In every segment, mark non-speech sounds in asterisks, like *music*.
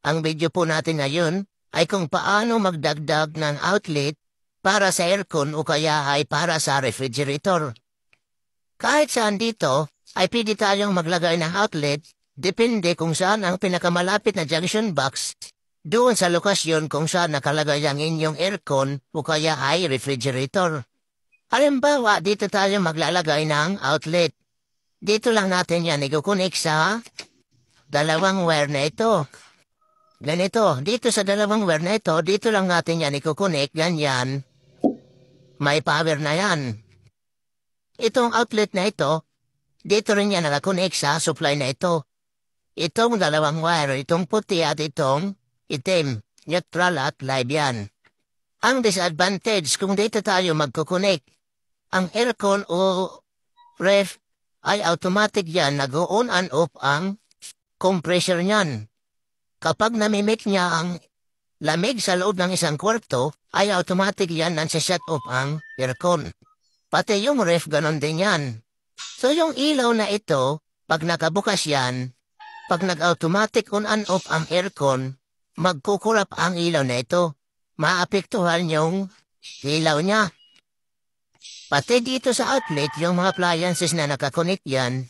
Ang video po natin ngayon ay kung paano magdagdag ng outlet para sa aircon o kaya ay para sa refrigerator. Kahit saan dito ay pwede tayong maglagay ng outlet depende kung saan ang pinakamalapit na junction box doon sa lokasyon kung saan nakalagay ang inyong aircon o kaya ay refrigerator. Halimbawa, dito tayo maglalagay ng outlet. Dito lang natin yan igukunik sa dalawang wire na ito. Ganito, dito sa dalawang wire na ito, dito lang natin yan ikukunik, ganyan. May power na yan. Itong outlet na ito, dito rin yan nakakunik sa supply na ito. Itong dalawang wire, itong puti at itong itim, neutral at live yan. Ang disadvantage kung dito tayo magkukunik, ang aircon o ref ay automatic yan nag-on and off ang compressor niyan. Kapag namimit niya ang lamig sa loob ng isang kwarto, ay automatic yan nansashut off ang aircon. Pati yung ref ganon din yan. So yung ilaw na ito, pag nakabukas yan, pag nag-automatic on and off ang aircon, magkukulap ang ilaw na ito. Maapektuhan yung ilaw niya. Pati dito sa outlet, yung mga appliances na nakakonect yan,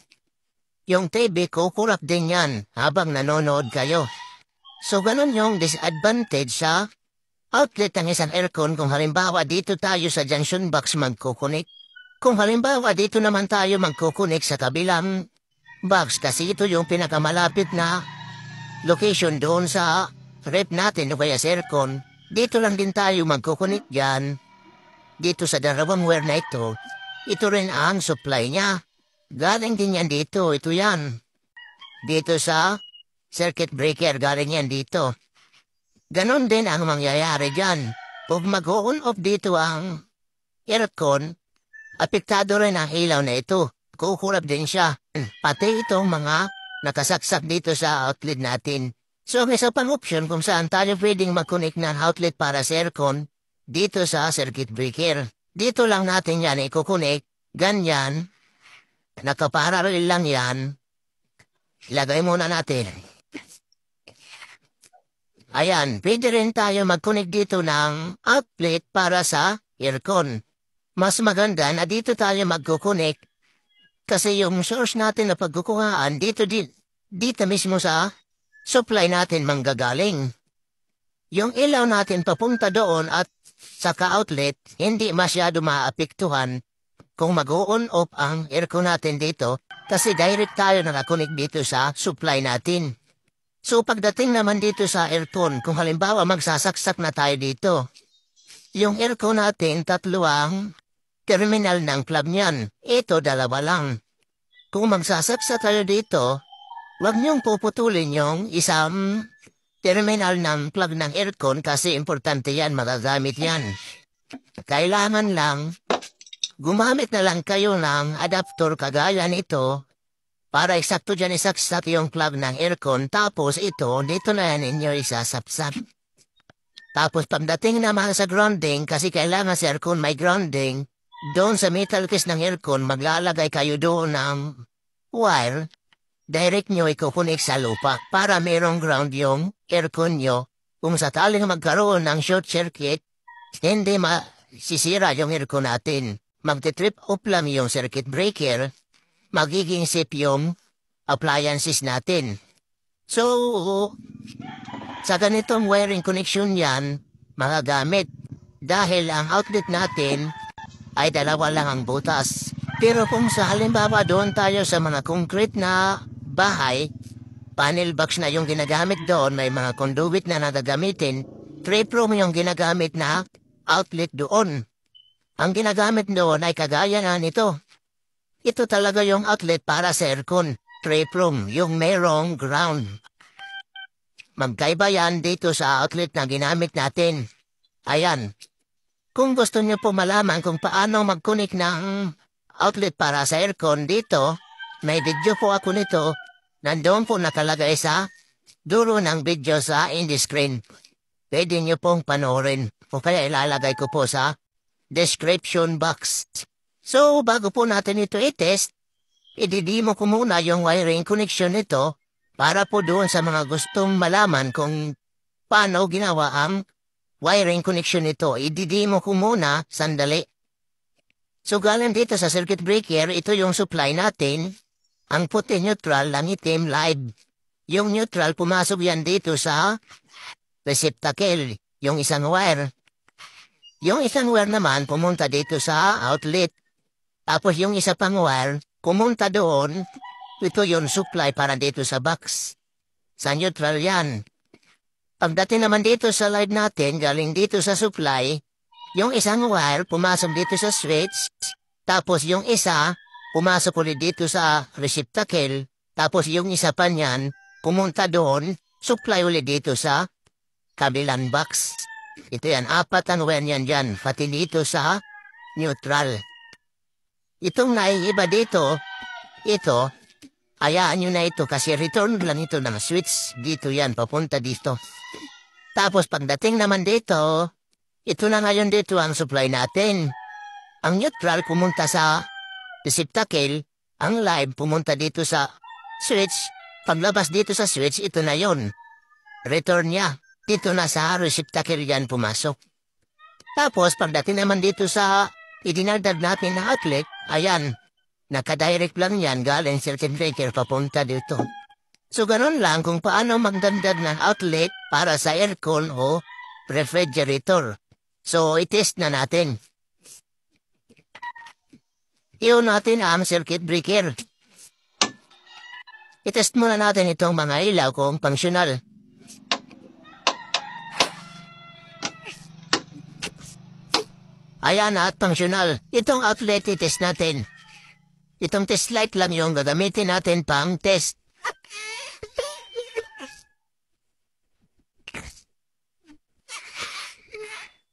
yung TV kukurap din yan habang nanonood kayo. So ganun yung disadvantage sa outlet ng isang aircon kung halimbawa dito tayo sa junction box magkukunik. Kung halimbawa dito naman tayo magkukunik sa kabilang box kasi ito yung pinakamalapit na location doon sa rep natin o kaya sa aircon. Dito lang din tayo magkukunik dyan. Dito sa dalawang wire na ito, ito rin ang supply niya. Galing din yan dito, ito yan. Dito sa Circuit breaker galing yan dito. Ganon din ang mangyayari dyan. Kung mag-on off dito ang aircon, apektado rin ang ilaw na ito. Kukulap din siya. *clears throat* Pati itong mga nakasaksak dito sa outlet natin. So may isa pang option kung saan tayo pwedeng mag-connect ng outlet para sa aircon dito sa circuit breaker. Dito lang natin yan i-connect. Ganyan. Nakaparallel lang yan. Ilagay muna natin. Ayan, pwede rin tayo mag-connect dito ng outlet para sa aircon. Mas maganda na dito tayo mag-connect kasi yung source natin na pagkukuhaan dito din, dito mismo sa supply natin manggagaling. Yung ilaw natin papunta doon at sa ka outlet, hindi masyado maapektuhan kung mag-on off ang aircon natin dito kasi direct tayo na connect dito sa supply natin. So pagdating naman dito sa aircon, kung halimbawa magsasaksak na tayo dito, yung aircon natin tatlo ang terminal ng club niyan. Ito dalawa lang. Kung magsasaksak tayo dito, wag niyong puputulin yung isang terminal ng plug ng aircon kasi importante yan, magagamit yan. Kailangan lang, gumamit na lang kayo ng adaptor kagaya nito para eksakto dyan isapsap yung plug ng aircon. Tapos ito, dito na yan inyo isasapsap. Tapos pagdating naman sa grounding, kasi kailangan sa aircon may grounding, doon sa metal case ng aircon, maglalagay kayo doon ng wire. Direct nyo ikukunik sa lupa para merong ground yung aircon nyo. Kung sakaling magkaroon ng short circuit, hindi masisira yung aircon natin. Magte-trip up lang yung circuit breaker magiging safe yung appliances natin. So, sa ganitong wiring connection yan, mga Dahil ang outlet natin ay dalawa lang ang butas. Pero kung sa halimbawa doon tayo sa mga concrete na bahay, panel box na yung ginagamit doon, may mga conduit na nagagamitin, trip room yung ginagamit na outlet doon. Ang ginagamit doon ay kagaya na nito. Ito talaga yung outlet para sa aircon. Trip room, yung merong ground. Magkaiba yan dito sa outlet na ginamit natin. Ayan. Kung gusto niyo po malaman kung paano mag-connect ng outlet para sa aircon dito, may video po ako nito. Nandoon po nakalagay sa dulo ng video sa screen. Pwede niyo pong panoorin o kaya ilalagay ko po sa description box. So, bago po natin ito i-test, ididimo ko muna yung wiring connection nito para po doon sa mga gustong malaman kung paano ginawa ang wiring connection nito. Ididimo ko muna, sandali. So, galing dito sa circuit breaker, ito yung supply natin. Ang puti neutral, ang itim live. Yung neutral, pumasok yan dito sa receptacle, yung isang wire. Yung isang wire naman pumunta dito sa outlet. Tapos yung isa pang wire, kumunta doon. Ito yung supply para dito sa box. Sa neutral yan. Pagdating naman dito sa light natin, galing dito sa supply, yung isang wire pumasok dito sa switch, tapos yung isa pumasok ulit dito sa receptacle, tapos yung isa pa niyan pumunta doon, supply ulit dito sa kabilang box. Ito yan, apat ang wire niyan dyan, pati dito sa neutral. Itong naiiba dito, ito, ayaan nyo na ito kasi return lang ito ng switch. Dito yan, papunta dito. Tapos pagdating naman dito, ito na ngayon dito ang supply natin. Ang neutral pumunta sa receptacle, ang live pumunta dito sa switch. Paglabas dito sa switch, ito na yon. Return niya. Dito na sa receptacle yan pumasok. Tapos pagdating naman dito sa Idinagdag natin na outlet. Ayan. Nakadirect lang yan galing certain breaker papunta dito. So ganun lang kung paano magdagdag ng outlet para sa aircon o refrigerator. So itest na natin. Iyon natin ang circuit breaker. Itest muna natin itong mga ilaw kung functional. Ayan ah, at functional, itong athletic test natin. Itong test light lang yung gagamitin natin pang test.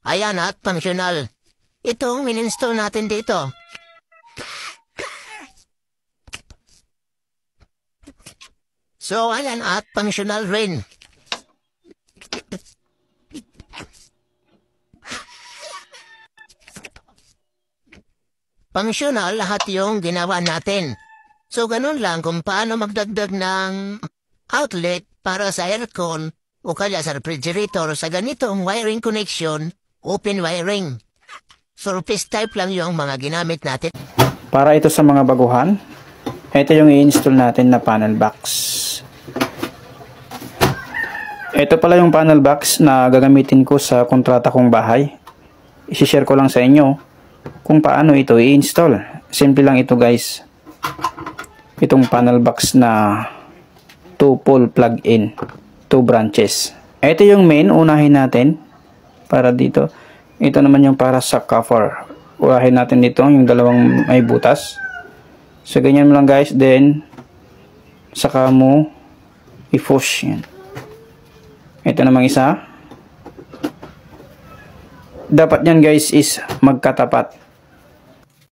Ayan ah, at functional. Itong mininstall natin dito. So ayan at functional rin. functional lahat yung ginawa natin. So ganun lang kung paano magdagdag ng outlet para sa aircon o kaya sa refrigerator sa ganitong wiring connection, open wiring. Surface type lang yung mga ginamit natin. Para ito sa mga baguhan, ito yung i-install natin na panel box. Ito pala yung panel box na gagamitin ko sa kontrata kong bahay. I-share ko lang sa inyo kung paano ito i-install. Simple lang ito guys. Itong panel box na 2 pole plug-in, 2 branches. Ito yung main, unahin natin para dito. Ito naman yung para sa cover. Unahin natin dito yung dalawang may butas. So ganyan mo lang guys, then saka mo i-push yan. Ito namang isa dapat yan guys is magkatapat